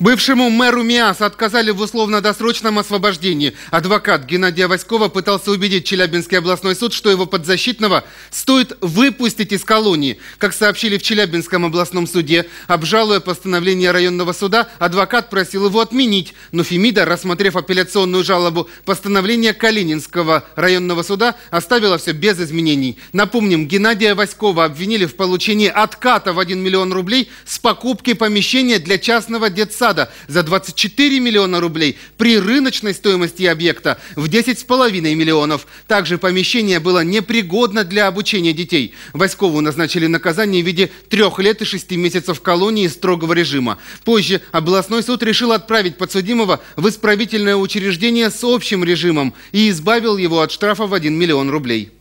Бывшему мэру МИАС отказали в условно-досрочном освобождении. Адвокат Геннадия Васькова пытался убедить Челябинский областной суд, что его подзащитного стоит выпустить из колонии. Как сообщили в Челябинском областном суде, обжалуя постановление районного суда, адвокат просил его отменить. Но Фемида, рассмотрев апелляционную жалобу постановление Калининского районного суда, оставила все без изменений. Напомним, Геннадия Васькова обвинили в получении отката в 1 миллион рублей с покупки помещения для частного детсада сада за 24 миллиона рублей при рыночной стоимости объекта в 10,5 миллионов. Также помещение было непригодно для обучения детей. Васькову назначили наказание в виде трех лет и шести месяцев колонии строгого режима. Позже областной суд решил отправить подсудимого в исправительное учреждение с общим режимом и избавил его от штрафа в 1 миллион рублей.